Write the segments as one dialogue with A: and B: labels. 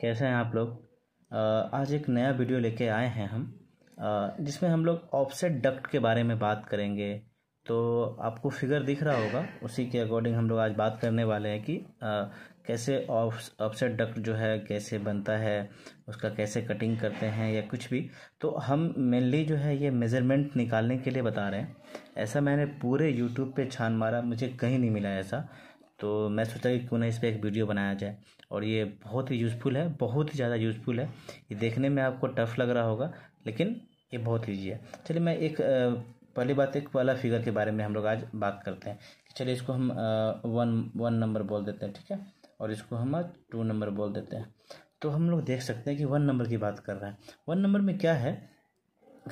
A: कैसे हैं आप लोग आज एक नया वीडियो लेके आए हैं हम जिसमें हम लोग ऑफसेट डक्ट के बारे में बात करेंगे तो आपको फिगर दिख रहा होगा उसी के अकॉर्डिंग हम लोग आज बात करने वाले हैं कि कैसे कैसे ऑफसेट डक्ट जो है कैसे बनता है उसका कैसे कटिंग करते हैं या कुछ भी तो हम मेनली जो है ये मेज़रमेंट निकालने के लिए बता रहे हैं ऐसा मैंने पूरे यूट्यूब पे छान मारा मुझे कहीं नहीं मिला ऐसा तो मैं सोचा कि क्यों ना इस पर एक वीडियो बनाया जाए और ये बहुत ही यूज़फुल है बहुत ही ज़्यादा यूज़फुल है ये देखने में आपको टफ लग रहा होगा लेकिन ये बहुत ईजी है चलिए मैं एक पहली बात एक पहला फिगर के बारे में हम लोग आज बात करते हैं कि चलिए इसको हम वन वन नंबर बोल देते हैं ठीक है और इसको हम आज टू नंबर बोल देते हैं तो हम लोग देख सकते हैं कि वन नंबर की बात कर रहे हैं वन नंबर में क्या है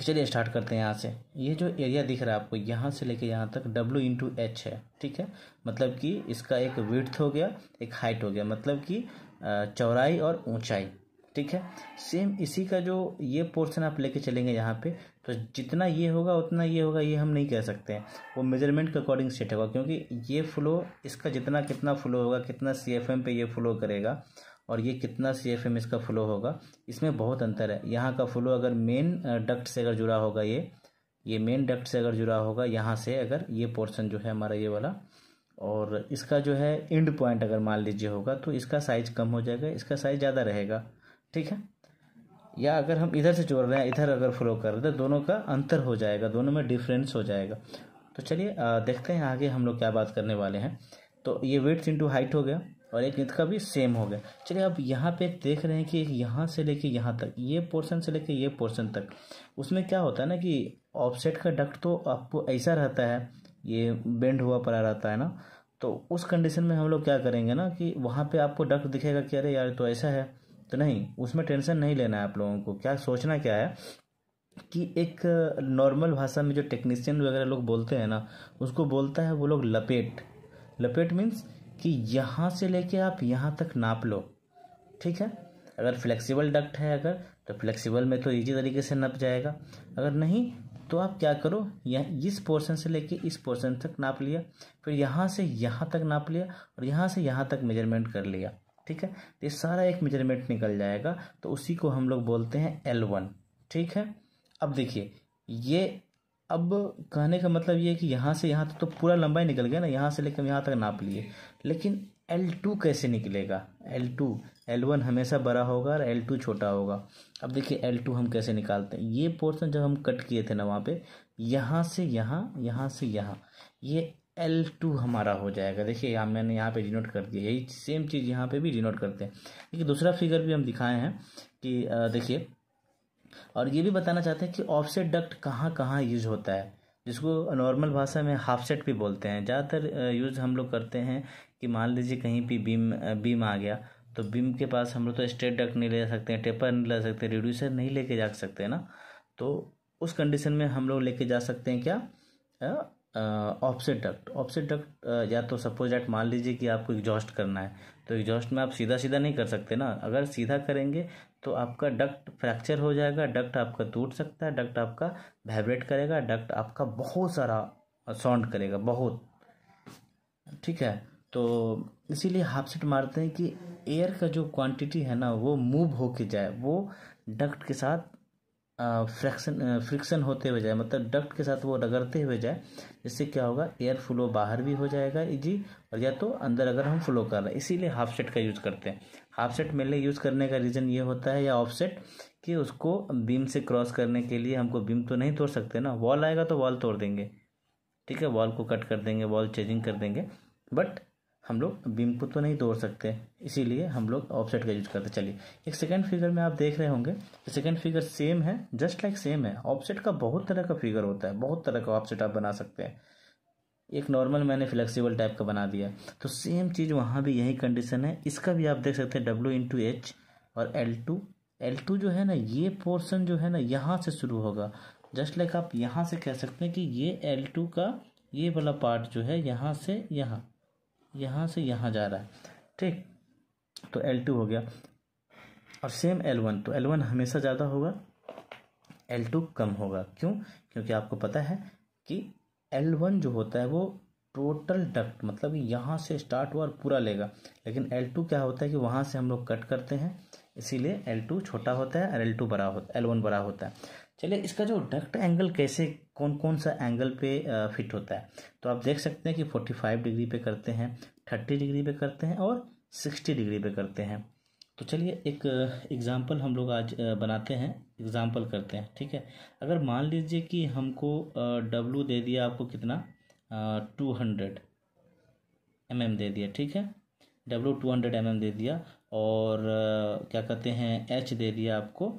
A: चलिए स्टार्ट करते हैं यहाँ से ये जो एरिया दिख रहा है आपको यहाँ से लेके यहाँ तक W इंटू एच है ठीक है मतलब कि इसका एक विड्थ हो गया एक हाइट हो गया मतलब कि चौड़ाई और ऊंचाई ठीक है सेम इसी का जो ये पोर्शन आप लेके चलेंगे यहाँ पे तो जितना ये होगा उतना ये होगा ये हम नहीं कह सकते हैं वो मेजरमेंट के अकॉर्डिंग सेट होगा क्योंकि ये फ्लो इसका जितना कितना फ्लो होगा कितना सी एफ एम पे ये फ्लो करेगा और ये कितना सी एफ एम इसका फ्लो होगा इसमें बहुत अंतर है यहाँ का फ्लो अगर मेन डक्ट से अगर जुड़ा होगा ये ये मेन डक्ट से अगर जुड़ा होगा यहाँ से अगर ये पोर्शन जो है हमारा ये वाला और इसका जो है एंड पॉइंट अगर मान लीजिए होगा तो इसका साइज कम हो जाएगा इसका साइज ज़्यादा रहेगा ठीक है या अगर हम इधर से जोड़ रहे हैं इधर अगर फ्लो कर रहे हैं तो दोनों का अंतर हो जाएगा दोनों में डिफरेंस हो जाएगा तो चलिए देखते हैं आगे हम लोग क्या बात करने वाले हैं तो ये वेट्स इंटू हाइट हो गया और एक इंच का भी सेम हो गया चलिए अब यहाँ पे देख रहे हैं कि यहाँ से लेके यहाँ तक ये पोर्शन से लेके ये पोर्शन तक उसमें क्या होता है ना कि ऑफसेट का डक्ट तो आपको ऐसा रहता है ये बेंड हुआ पड़ा रहता है ना तो उस कंडीशन में हम लोग क्या करेंगे ना कि वहाँ पे आपको डक्ट दिखेगा कि अरे यार तो ऐसा है तो नहीं उसमें टेंशन नहीं लेना है आप लोगों को क्या सोचना क्या है कि एक नॉर्मल भाषा में जो टेक्नीशियन वगैरह लोग बोलते हैं ना उसको बोलता है वो लोग लपेट लपेट मीन्स कि यहाँ से लेके आप यहाँ तक नाप लो ठीक है अगर फ्लेक्सिबल डक्ट है अगर तो फ्लेक्सिबल में तो इजी तरीके से नप जाएगा अगर नहीं तो आप क्या करो यह इस पोर्शन से लेके इस पोर्शन तक नाप लिया फिर यहाँ से यहाँ तक नाप लिया और यहाँ से यहाँ तक मेजरमेंट कर लिया ठीक है तो ये सारा एक मेजरमेंट निकल जाएगा तो उसी को हम लोग बोलते हैं एल वन ठीक है अब देखिए ये अब कहने का मतलब ये है कि यहाँ से यहाँ तक तो पूरा लंबाई निकल गया ना यहाँ से लेकर यहाँ तक नाप लिए लेकिन एल टू कैसे निकलेगा एल टू एल वन हमेशा बड़ा होगा और एल टू छोटा होगा अब देखिए एल टू हम कैसे निकालते हैं ये पोर्शन जब हम कट किए थे ना वहाँ पे यहाँ से यहाँ यहाँ से यहाँ ये एल टू हमारा हो जाएगा देखिए यहाँ मैंने यहाँ पे डिनोट कर दिया यही सेम चीज़ यहाँ पे भी डिनोट करते हैं देखिए दूसरा फिगर भी हम दिखाए हैं कि देखिए और ये भी बताना चाहते हैं कि ऑफसेट डक्ट कहाँ कहाँ यूज होता है जिसको नॉर्मल भाषा में हाफ सेट भी बोलते हैं ज़्यादातर यूज हम लोग करते हैं कि मान लीजिए कहीं भी बीम बीम आ गया तो बीम के पास हम लोग तो स्ट्रेट डक्ट नहीं ले जा सकते हैं टेपर नहीं ले सकते रिड्यूसर नहीं लेके जा सकते ना तो उस कंडीशन में हम लोग लेके जा सकते हैं क्या ऑफसेट डक्ट ऑफसेट डक्ट या तो सपोज डैट मान लीजिए कि आपको एग्जॉस्ट करना है तो एग्जॉस्ट में आप सीधा सीधा नहीं कर सकते ना अगर सीधा करेंगे तो आपका डक्ट फ्रैक्चर हो जाएगा डक्ट आपका टूट सकता है डक्ट आपका वाइब्रेट करेगा डक्ट आपका बहुत सारा साउंड करेगा बहुत ठीक है तो इसीलिए हाफ सेट मारते हैं कि एयर का जो क्वांटिटी है ना वो मूव होके जाए वो डक्ट के साथ फ्रैक्शन फ्रिक्शन होते हुए जाए मतलब डक्ट के साथ वो रगड़ते हुए जाए जिससे क्या होगा एयर फ्लो बाहर भी हो जाएगा इजी और या तो अंदर अगर हम फ्लो कर रहे हैं इसीलिए हाफ सेट का यूज़ करते हैं हाफ सेट मेले यूज़ करने का रीज़न ये होता है या ऑफ सेट कि उसको बीम से क्रॉस करने के लिए हमको बीम तो नहीं तोड़ सकते ना वॉल आएगा तो वॉल तोड़ देंगे ठीक है वॉल को कट कर देंगे वॉल चेंजिंग कर देंगे बट हम लोग बीम को तो नहीं तोड़ सकते इसीलिए हम लोग ऑफसेट का यूज करते चलिए एक सेकेंड फिगर में आप देख रहे होंगे सेकेंड फिगर सेम है जस्ट लाइक सेम है ऑफसेट का बहुत तरह का फिगर होता है बहुत तरह का ऑफसेट आप बना सकते हैं एक नॉर्मल मैंने फ्लेक्सिबल टाइप का बना दिया तो सेम चीज़ वहाँ भी यही कंडीशन है इसका भी आप देख सकते हैं डब्ल्यू इंटू एच और एल टू एल टू जो है ना ये पोर्सन जो है ना यहाँ से शुरू होगा जस्ट लाइक आप यहाँ से कह सकते हैं कि ये एल टू का ये वाला पार्ट जो है यहाँ से यहाँ यहाँ से यहाँ जा रहा है ठीक तो एल टू हो गया और सेम एल वन तो एल वन हमेशा ज़्यादा होगा एल टू कम होगा क्यों क्योंकि आपको पता है कि एल वन जो होता है वो टोटल डक्ट मतलब यहाँ से स्टार्ट हुआ और पूरा लेगा लेकिन एल टू क्या होता है कि वहाँ से हम लोग कट करते हैं इसीलिए एल टू छोटा होता है और एल टू बड़ा होता है एल वन बड़ा होता है चलिए इसका जो डक्ट एंगल कैसे कौन कौन सा एंगल पे फिट होता है तो आप देख सकते हैं कि फोर्टी फाइव डिग्री पे करते हैं थर्टी डिग्री पे करते हैं और सिक्सटी डिग्री पे करते हैं तो चलिए एक एग्ज़ाम्पल हम लोग आज बनाते हैं एग्ज़ाम्पल करते हैं ठीक है अगर मान लीजिए कि हमको डब्लू दे दिया आपको कितना टू हंड्रेड एम एम दे दिया ठीक है W two hundred M M दे दिया और क्या कहते हैं एच दे दिया आपको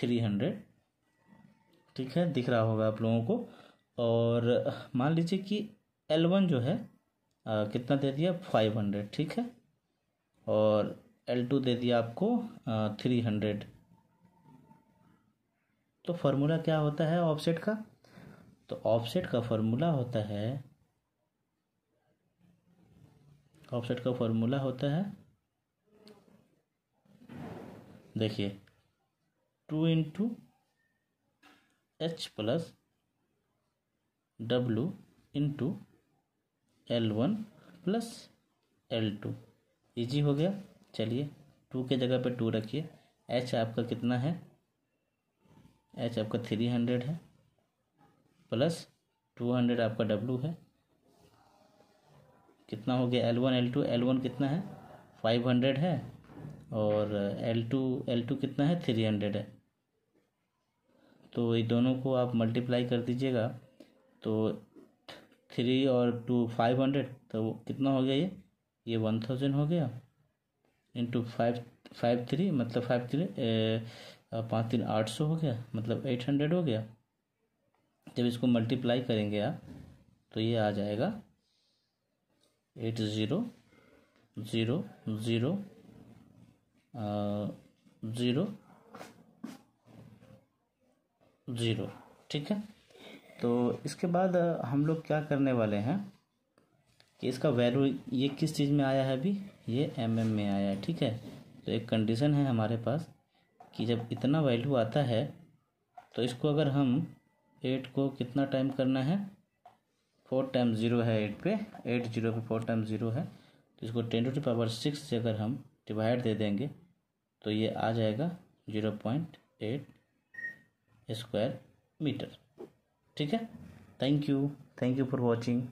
A: थ्री हंड्रेड ठीक है दिख रहा होगा आप लोगों को और मान लीजिए कि एल वन जो है आ, कितना दे दिया फाइव हंड्रेड ठीक है और एल टू दे दिया आपको थ्री हंड्रेड तो फार्मूला क्या होता है ऑफसेट का तो ऑफसेट का फार्मूला होता है ऑफसेट का फार्मूला होता है देखिए two into H plus W into L one plus L two easy हो गया चलिए टू के जगह पे टू रखिए एच आपका कितना है एच आपका थ्री हंड्रेड है प्लस टू हंड्रेड आपका डब्लू है कितना हो गया L one L two L one कितना है फाइव हंड्रेड है और एल टू एल टू कितना है थ्री हंड्रेड है तो ये दोनों को आप मल्टीप्लाई कर दीजिएगा तो थ्री और टू फाइव हंड्रेड तो कितना हो गया ये ये वन थाउजेंड हो गया इंटू फाइव फाइव थ्री मतलब फाइव थ्री पाँच तीन आठ सौ हो गया मतलब एट हंड्रेड हो गया जब इसको मल्टीप्लाई करेंगे आप तो ये आ जाएगा eight zero zero zero zero zero ठीक है तो इसके बाद हम लोग क्या करने वाले हैं कि इसका वैल्यू ये किस चीज़ में आया है अभी ये एम एम में आया है ठीक है तो एक कंडीशन है हमारे पास कि जब इतना वैल्यू आता है तो इसको अगर हम एट को कितना टाइम करना है फोर टाइम ज़ीरो है एट पे एट जीरो पे फोर टाइम ज़ीरो है तो इसको टेन टू पावर सिक्स से अगर हम डिवाइड दे देंगे तो ये आ जाएगा zero point eight square metre ठीक है thank you thank you for watching